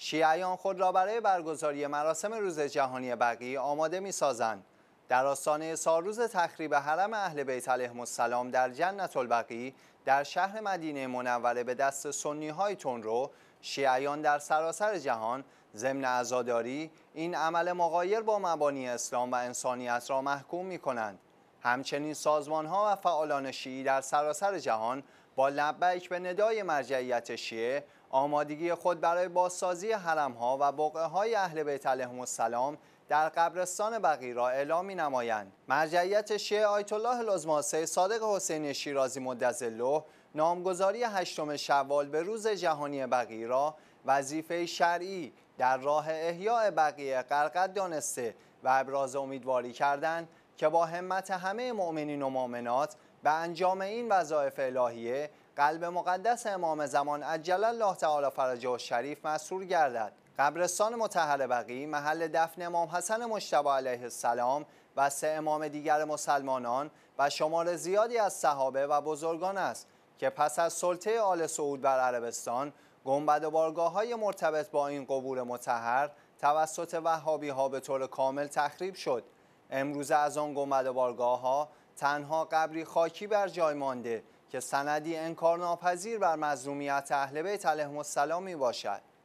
شیعیان خود را برای برگزاری مراسم روز جهانی بقی آماده می سازند. در آستانه سالروز تخریب حرم اهل بیت علیه السلام در جنت البقی در شهر مدینه منوره به دست سنی های رو شیعیان در سراسر جهان ضمن عزاداری این عمل مغایر با مبانی اسلام و انسانیت را محکوم می کنند. همچنین سازمان ها و فعالان شیعی در سراسر جهان با لبیک به ندای مرجعیت شیعه آمادگی خود برای بازسازی حرم ها و بقعه های اهل بیت علیهم السلام در قبرستان بقی را اعلام می نمایند. مرجعیت شیعه آیت الله صادق حسین شیرازی مدظله نامگذاری هشتم شوال به روز جهانی بقی را وظیفه شرعی در راه احیاء بقیه قرقد دانسته و ابراز امیدواری کردن که با همت همه مؤمنین و مؤمنات به انجام این وظایف الهیه قلب مقدس امام زمان عجل الله تعالی فرجه و شریف مسرور گردد قبرستان متحر بقی محل دفن امام حسن مشتبه علیه السلام و سه امام دیگر مسلمانان و شمار زیادی از صحابه و بزرگان است که پس از سلطه آل سعود بر عربستان گنبد و بارگاه های مرتبط با این قبور متحر توسط وحابی ها به طور کامل تخریب شد امروز از آن گمد بارگاه ها تنها قبری خاکی بر جای مانده که سندی انکار ناپذیر بر مظلومیت اهل بیت علیهم می باشد